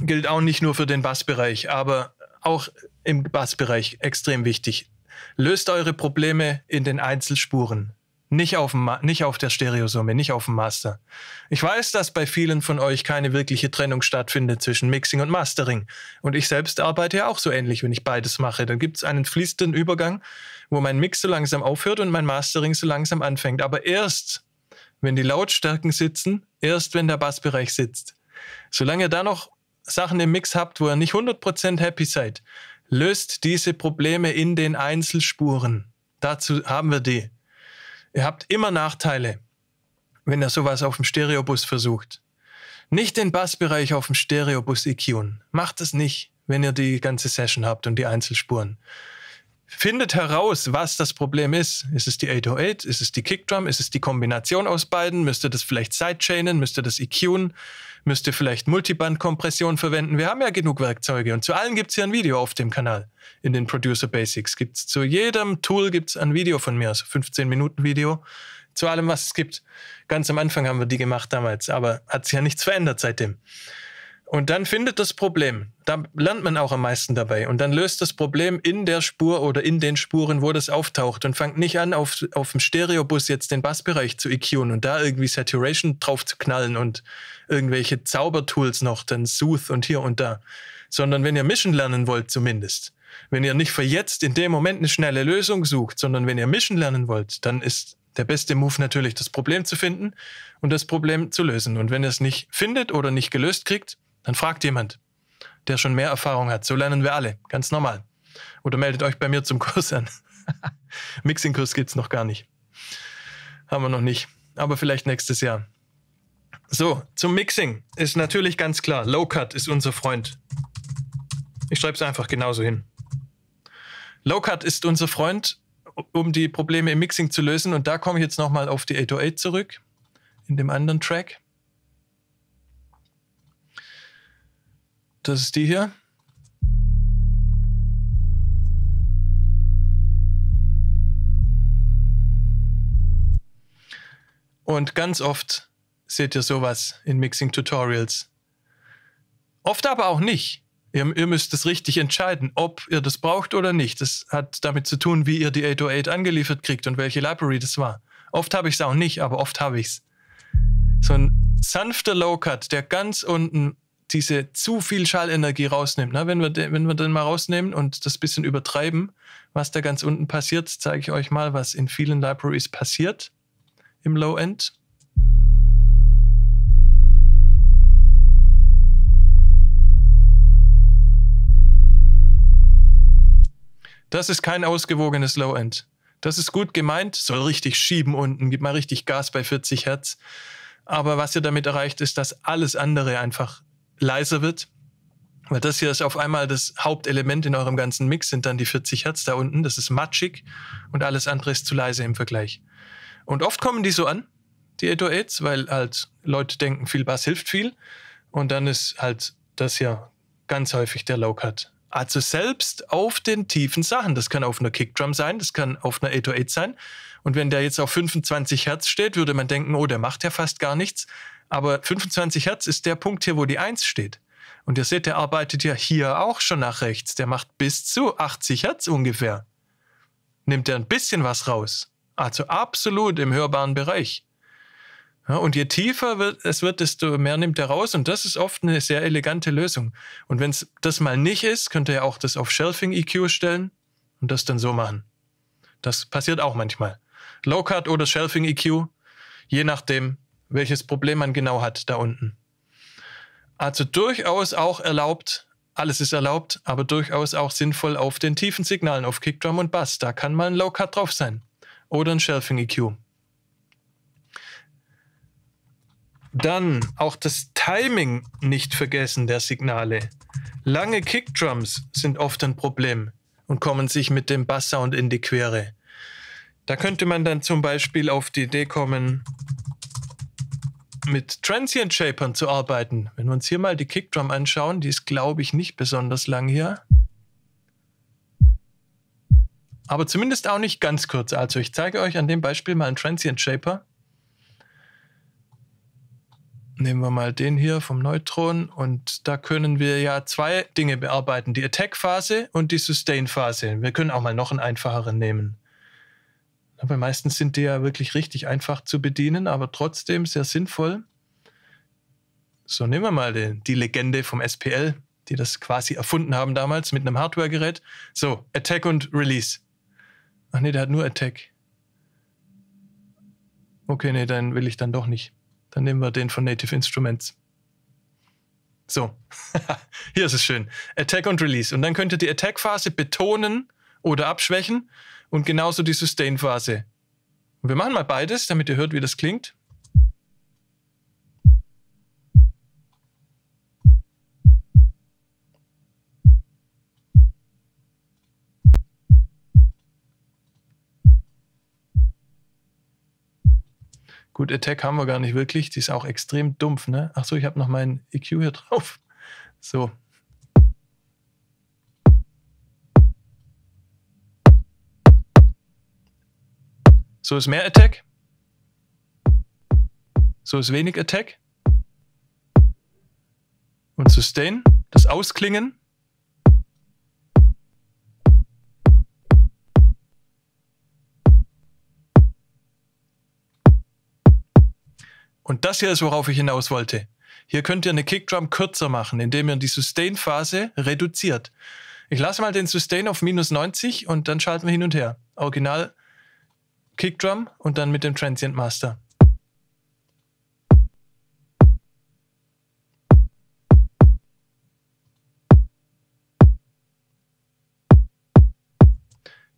Gilt auch nicht nur für den Bassbereich, aber auch im Bassbereich extrem wichtig. Löst eure Probleme in den Einzelspuren nicht auf, dem, nicht auf der Stereosumme, nicht auf dem Master. Ich weiß, dass bei vielen von euch keine wirkliche Trennung stattfindet zwischen Mixing und Mastering. Und ich selbst arbeite ja auch so ähnlich, wenn ich beides mache. Dann gibt es einen fließenden Übergang, wo mein Mix so langsam aufhört und mein Mastering so langsam anfängt. Aber erst, wenn die Lautstärken sitzen, erst wenn der Bassbereich sitzt. Solange ihr da noch Sachen im Mix habt, wo ihr nicht 100% happy seid, löst diese Probleme in den Einzelspuren. Dazu haben wir die. Ihr habt immer Nachteile, wenn ihr sowas auf dem Stereobus versucht. Nicht den Bassbereich auf dem Stereobus EQen. Macht es nicht, wenn ihr die ganze Session habt und die Einzelspuren. Findet heraus, was das Problem ist. Ist es die 808? Ist es die Kickdrum? Ist es die Kombination aus beiden? Müsst ihr das vielleicht sidechainen? Müsst ihr das EQen? Müsst ihr vielleicht Multiband-Kompression verwenden? Wir haben ja genug Werkzeuge und zu allen gibt es hier ein Video auf dem Kanal. In den Producer Basics gibt es zu jedem Tool gibt's ein Video von mir, also 15 Minuten Video, zu allem, was es gibt. Ganz am Anfang haben wir die gemacht damals, aber hat sich ja nichts verändert seitdem. Und dann findet das Problem. Da lernt man auch am meisten dabei. Und dann löst das Problem in der Spur oder in den Spuren, wo das auftaucht. Und fangt nicht an, auf, auf dem Stereobus jetzt den Bassbereich zu EQen und da irgendwie Saturation drauf zu knallen und irgendwelche Zaubertools noch, dann Sooth und hier und da. Sondern wenn ihr mischen lernen wollt, zumindest. Wenn ihr nicht für jetzt in dem Moment eine schnelle Lösung sucht, sondern wenn ihr mischen lernen wollt, dann ist der beste Move natürlich, das Problem zu finden und das Problem zu lösen. Und wenn ihr es nicht findet oder nicht gelöst kriegt, dann fragt jemand, der schon mehr Erfahrung hat. So lernen wir alle, ganz normal. Oder meldet euch bei mir zum Kurs an. <laughs> Mixing-Kurs gibt es noch gar nicht. Haben wir noch nicht. Aber vielleicht nächstes Jahr. So, zum Mixing ist natürlich ganz klar. Low Cut ist unser Freund. Ich schreibe es einfach genauso hin. Low Cut ist unser Freund, um die Probleme im Mixing zu lösen. Und da komme ich jetzt nochmal auf die 808 zurück, in dem anderen Track. Das ist die hier. Und ganz oft seht ihr sowas in Mixing-Tutorials. Oft aber auch nicht. Ihr, ihr, müsst es richtig entscheiden, ob ihr das braucht oder nicht. Das hat damit zu tun, wie ihr die 808 angeliefert kriegt und welche Library das war. Oft habe ich es auch nicht, aber oft habe ich es. So ein sanfter Low-Cut, der ganz unten diese zu viel Schallenergie rausnimmt. Ne? Wenn, wir de, wenn wir den mal rausnehmen und das bisschen übertreiben, was da ganz unten passiert, zeige ich euch mal, was in vielen Libraries passiert im Low-End. Das ist kein ausgewogenes Low-End. Das ist gut gemeint, soll richtig schieben unten, gib mal richtig Gas bei 40 Hertz. Aber was ihr damit erreicht, ist, dass alles andere einfach leiser wird. Weil das hier ist auf einmal das Hauptelement in eurem ganzen Mix, sind dann die 40 Hertz da unten. Das ist matschig und alles andere ist zu leise im Vergleich. Und oft kommen die so an, die 808s, weil halt Leute denken, viel Bass hilft viel. Und dann ist halt das hier ganz häufig der Low Cut. Also selbst auf den tiefen Sachen. Das kann auf einer Kickdrum sein, das kann auf einer 808 sein. Und wenn der jetzt auf 25 Hertz steht, würde man denken, oh, der macht ja fast gar nichts. Aber 25 Hertz ist der Punkt hier, wo die 1 steht. Und ihr seht, der arbeitet ja hier auch schon nach rechts. Der macht bis zu 80 Hertz ungefähr. Nimmt er ein bisschen was raus. Also absolut im hörbaren Bereich. Ja, und je tiefer wird, es wird, desto mehr nimmt er raus. Und das ist oft eine sehr elegante Lösung. Und wenn es das mal nicht ist, könnt ihr ja auch das auf Shelfing EQ stellen und das dann so machen. Das passiert auch manchmal. Low Cut oder Shelfing EQ, je nachdem, welches Problem man genau hat da unten. Also durchaus auch erlaubt, alles ist erlaubt, aber durchaus auch sinnvoll auf den tiefen Signalen, auf Kickdrum und Bass. Da kann mal ein Low Cut drauf sein. Oder ein Shelfing EQ. Dann auch das Timing nicht vergessen der Signale. Lange Kickdrums sind oft ein Problem und kommen sich mit dem Basssound in die Quere. Da könnte man dann zum Beispiel auf die Idee kommen, mit Transient Shapern zu arbeiten. Wenn wir uns hier mal die Kickdrum anschauen, die ist, glaube ich, nicht besonders lang hier. Aber zumindest auch nicht ganz kurz. Also ich zeige euch an dem Beispiel mal einen Transient Shaper. Nehmen wir mal den hier vom Neutron und da können wir ja zwei Dinge bearbeiten, die Attack-Phase und die Sustain-Phase. Wir können auch mal noch einen einfacheren nehmen. Aber meistens sind die ja wirklich richtig einfach zu bedienen, aber trotzdem sehr sinnvoll. So nehmen wir mal die, die Legende vom SPL, die das quasi erfunden haben damals mit einem Hardware-Gerät. So, Attack und Release. Ach nee, der hat nur Attack. Okay, nee, dann will ich dann doch nicht. Dann nehmen wir den von Native Instruments. So, <laughs> hier ist es schön. Attack und Release. Und dann könnt ihr die Attack-Phase betonen oder abschwächen und genauso die Sustain-Phase. Und wir machen mal beides, damit ihr hört, wie das klingt. Gut, Attack haben wir gar nicht wirklich. Die ist auch extrem dumpf, ne? Ach so, ich habe noch meinen EQ hier drauf. So, So ist mehr Attack. So ist wenig Attack. Und Sustain, das Ausklingen. Und das hier ist, worauf ich hinaus wollte. Hier könnt ihr eine Kickdrum kürzer machen, indem ihr die Sustain-Phase reduziert. Ich lasse mal den Sustain auf minus 90 und dann schalten wir hin und her. Original Kickdrum und dann mit dem Transient Master.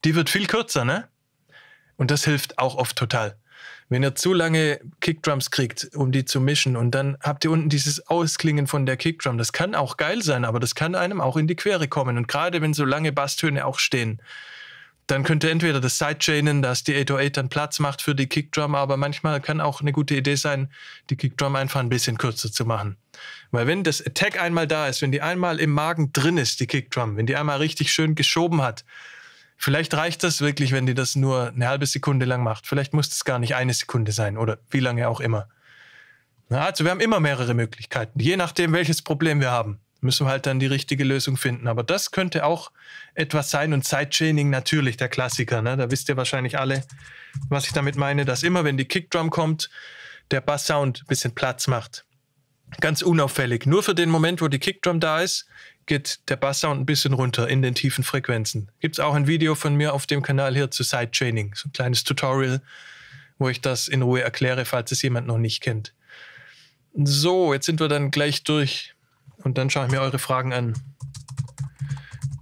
Die wird viel kürzer, ne? Und das hilft auch oft total. Wenn ihr zu lange Kickdrums kriegt, um die zu mischen, und dann habt ihr unten dieses Ausklingen von der Kickdrum. Das kann auch geil sein, aber das kann einem auch in die Quere kommen. Und gerade wenn so lange Basstöne auch stehen, dann könnte entweder das Sidechainen, dass die 808 dann Platz macht für die Kickdrum, aber manchmal kann auch eine gute Idee sein, die Kickdrum einfach ein bisschen kürzer zu machen. Weil wenn das Attack einmal da ist, wenn die einmal im Magen drin ist, die Kickdrum, wenn die einmal richtig schön geschoben hat, vielleicht reicht das wirklich, wenn die das nur eine halbe Sekunde lang macht. Vielleicht muss das gar nicht eine Sekunde sein oder wie lange auch immer. Also wir haben immer mehrere Möglichkeiten, je nachdem, welches Problem wir haben müssen wir halt dann die richtige Lösung finden. Aber das könnte auch etwas sein. Und Sidechaining natürlich, der Klassiker. Ne? Da wisst ihr wahrscheinlich alle, was ich damit meine, dass immer, wenn die Kickdrum kommt, der Bass-Sound ein bisschen Platz macht. Ganz unauffällig. Nur für den Moment, wo die Kickdrum da ist, geht der Bass-Sound ein bisschen runter in den tiefen Frequenzen. Gibt es auch ein Video von mir auf dem Kanal hier zu Sidechaining. So ein kleines Tutorial, wo ich das in Ruhe erkläre, falls es jemand noch nicht kennt. So, jetzt sind wir dann gleich durch und dann schaue ich mir eure Fragen an.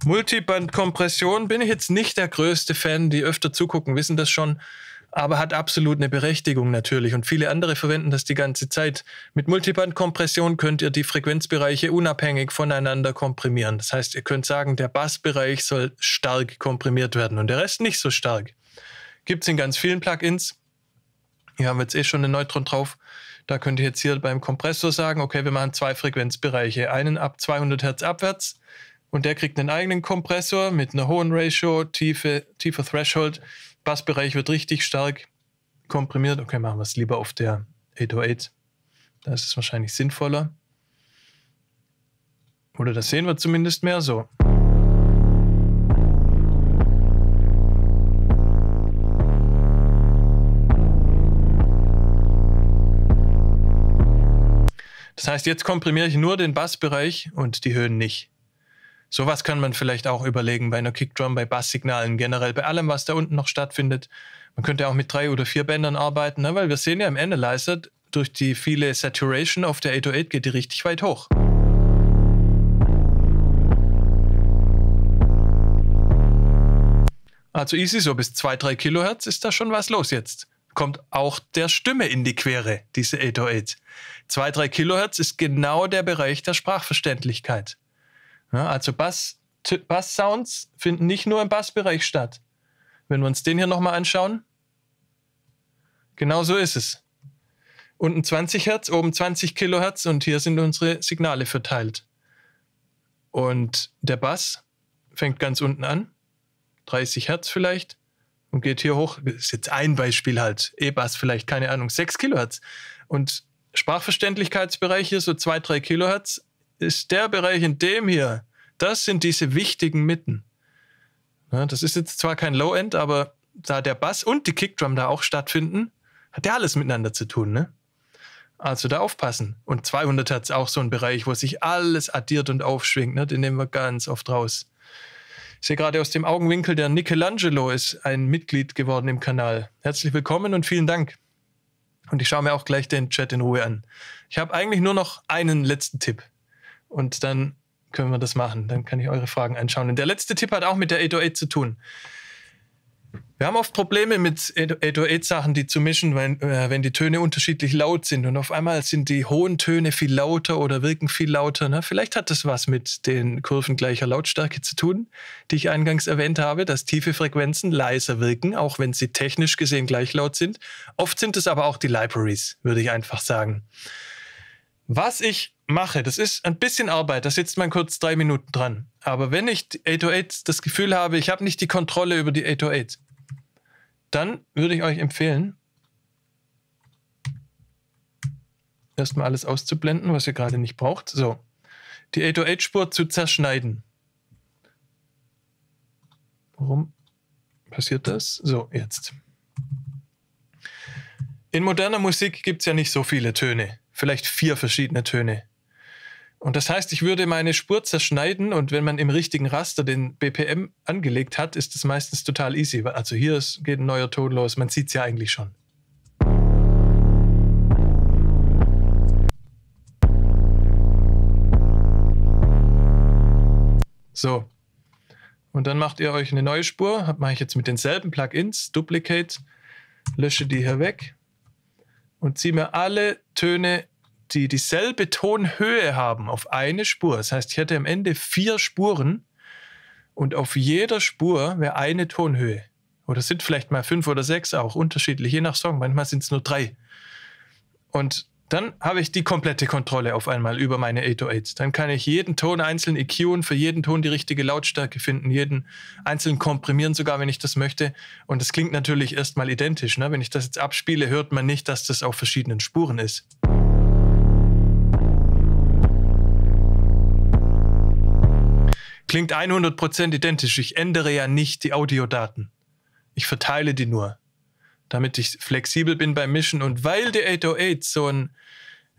Multiband-Kompression bin ich jetzt nicht der größte Fan. Die öfter zugucken, wissen das schon. Aber hat absolut eine Berechtigung natürlich. Und viele andere verwenden das die ganze Zeit. Mit Multiband-Kompression könnt ihr die Frequenzbereiche unabhängig voneinander komprimieren. Das heißt, ihr könnt sagen, der Bassbereich soll stark komprimiert werden und der Rest nicht so stark. Gibt es in ganz vielen Plugins. Hier haben wir jetzt eh schon einen Neutron drauf. Da könnt ihr jetzt hier beim Kompressor sagen, okay, wir machen zwei Frequenzbereiche. Einen ab 200 Hertz abwärts und der kriegt einen eigenen Kompressor mit einer hohen Ratio, tiefe, tiefer Threshold. Bassbereich wird richtig stark komprimiert. Okay, machen wir es lieber auf der 808. Da ist es wahrscheinlich sinnvoller. Oder das sehen wir zumindest mehr so. Das heißt, jetzt komprimiere ich nur den Bassbereich und die Höhen nicht. Sowas kann man vielleicht auch überlegen bei einer Kickdrum, bei Basssignalen, generell bei allem, was da unten noch stattfindet. Man könnte auch mit drei oder vier Bändern arbeiten, ne? weil wir sehen ja im Analyzer, durch die viele Saturation auf der 808 geht die richtig weit hoch. Also easy, so bis 2-3 Kilohertz ist da schon was los jetzt kommt auch der Stimme in die Quere, diese 808. 2-3 Kilohertz ist genau der Bereich der Sprachverständlichkeit. Ja, also Bass, Bass-Sounds finden nicht nur im Bassbereich statt. Wenn wir uns den hier nochmal anschauen, genau so ist es. Unten 20 Hertz, oben 20 Kilohertz und hier sind unsere Signale verteilt. Und der Bass fängt ganz unten an, 30 Hertz vielleicht, und geht hier hoch. das Ist jetzt ein Beispiel halt. E-Bass vielleicht, keine Ahnung, 6 Kilohertz. Und Sprachverständlichkeitsbereich hier, so 2, 3 Kilohertz, ist der Bereich in dem hier. Das sind diese wichtigen Mitten. Ja, das ist jetzt zwar kein Low-End, aber da der Bass und die Kickdrum da auch stattfinden, hat der alles miteinander zu tun, ne? Also da aufpassen. Und 200 Hertz auch so ein Bereich, wo sich alles addiert und aufschwingt, ne? den nehmen wir ganz oft raus. Ich sehe gerade aus dem Augenwinkel, der Michelangelo ist ein Mitglied geworden im Kanal. Herzlich willkommen und vielen Dank. Und ich schaue mir auch gleich den Chat in Ruhe an. Ich habe eigentlich nur noch einen letzten Tipp. Und dann können wir das machen. Dann kann ich eure Fragen anschauen. Und der letzte Tipp hat auch mit der 808 zu tun. Wir haben oft Probleme mit 808 sachen die zu mischen, wenn, äh, wenn die Töne unterschiedlich laut sind. Und auf einmal sind die hohen Töne viel lauter oder wirken viel lauter. Ne? Vielleicht hat das was mit den Kurven gleicher Lautstärke zu tun, die ich eingangs erwähnt habe, dass tiefe Frequenzen leiser wirken, auch wenn sie technisch gesehen gleich laut sind. Oft sind es aber auch die Libraries, würde ich einfach sagen. Was ich mache, das ist ein bisschen Arbeit, da sitzt man kurz drei Minuten dran. Aber wenn ich 808 das Gefühl habe, ich habe nicht die Kontrolle über die 808, dann würde ich euch empfehlen, erstmal alles auszublenden, was ihr gerade nicht braucht. So, die 808-Spur zu zerschneiden. Warum passiert das? So, jetzt. In moderner Musik gibt es ja nicht so viele Töne. Vielleicht vier verschiedene Töne. Und das heißt, ich würde meine Spur zerschneiden und wenn man im richtigen Raster den BPM angelegt hat, ist das meistens total easy. Also hier ist, geht ein neuer Ton los, man sieht es ja eigentlich schon. So. Und dann macht ihr euch eine neue Spur, Das mache ich jetzt mit denselben Plugins, Duplicate, lösche die hier weg und ziehe mir alle Töne die dieselbe Tonhöhe haben auf eine Spur. Das heißt, ich hätte am Ende vier Spuren und auf jeder Spur wäre eine Tonhöhe. Oder sind vielleicht mal fünf oder sechs auch unterschiedlich, je nach Song. Manchmal sind es nur drei. Und dann habe ich die komplette Kontrolle auf einmal über meine 808s. Dann kann ich jeden Ton einzeln EQen, für jeden Ton die richtige Lautstärke finden, jeden einzeln komprimieren, sogar wenn ich das möchte. Und das klingt natürlich erstmal identisch. Ne? Wenn ich das jetzt abspiele, hört man nicht, dass das auf verschiedenen Spuren ist. klingt 100% identisch. Ich ändere ja nicht die Audiodaten. Ich verteile die nur, damit ich flexibel bin beim Mischen. Und weil die 808 so ein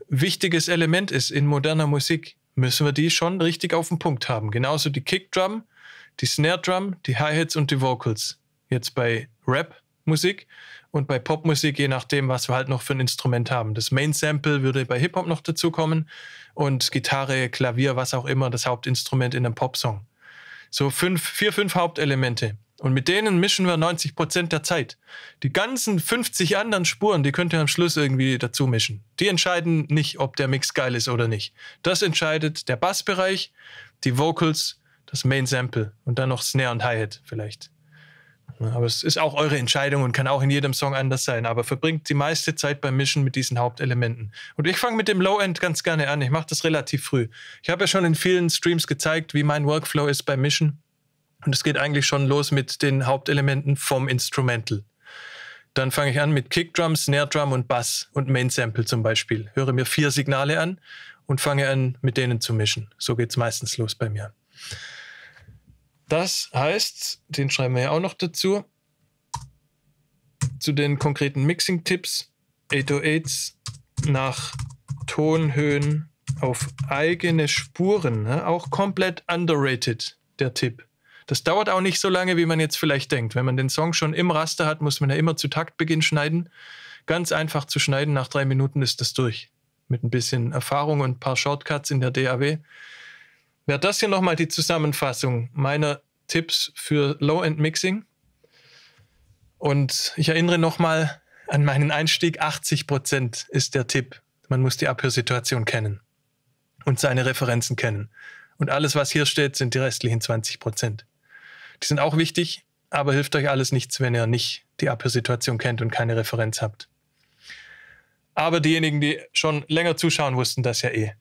wichtiges Element ist in moderner Musik, müssen wir die schon richtig auf den Punkt haben. Genauso die Kickdrum, die Snare Drum, die Hi-Hats und die Vocals. Jetzt bei Rap-Musik. Und bei Popmusik, je nachdem, was wir halt noch für ein Instrument haben. Das Main Sample würde bei Hip-Hop noch dazukommen und Gitarre, Klavier, was auch immer, das Hauptinstrument in einem Popsong. So fünf, vier, fünf Hauptelemente. Und mit denen mischen wir 90 Prozent der Zeit. Die ganzen 50 anderen Spuren, die könnt ihr am Schluss irgendwie dazu mischen. Die entscheiden nicht, ob der Mix geil ist oder nicht. Das entscheidet der Bassbereich, die Vocals, das Main Sample und dann noch Snare und Hi-Hat vielleicht. Aber es ist auch eure Entscheidung und kann auch in jedem Song anders sein. Aber verbringt die meiste Zeit beim Mischen mit diesen Hauptelementen. Und ich fange mit dem Low-End ganz gerne an. Ich mache das relativ früh. Ich habe ja schon in vielen Streams gezeigt, wie mein Workflow ist beim Mischen. Und es geht eigentlich schon los mit den Hauptelementen vom Instrumental. Dann fange ich an mit Kickdrum, Snare Drum und Bass und Main Sample zum Beispiel. Höre mir vier Signale an und fange an, mit denen zu mischen. So geht es meistens los bei mir. Das heißt, den schreiben wir ja auch noch dazu, zu den konkreten Mixing-Tipps, 808s nach Tonhöhen auf eigene Spuren, ne? auch komplett underrated, der Tipp. Das dauert auch nicht so lange, wie man jetzt vielleicht denkt. Wenn man den Song schon im Raster hat, muss man ja immer zu Taktbeginn schneiden. Ganz einfach zu schneiden, nach drei Minuten ist das durch. Mit ein bisschen Erfahrung und ein paar Shortcuts in der DAW wäre das hier nochmal die Zusammenfassung meiner Tipps für Low-End-Mixing. Und ich erinnere nochmal an meinen Einstieg, 80% ist der Tipp. Man muss die Abhörsituation kennen und seine Referenzen kennen. Und alles, was hier steht, sind die restlichen 20%. Die sind auch wichtig, aber hilft euch alles nichts, wenn ihr nicht die Abhörsituation kennt und keine Referenz habt. Aber diejenigen, die schon länger zuschauen, wussten das ja eh.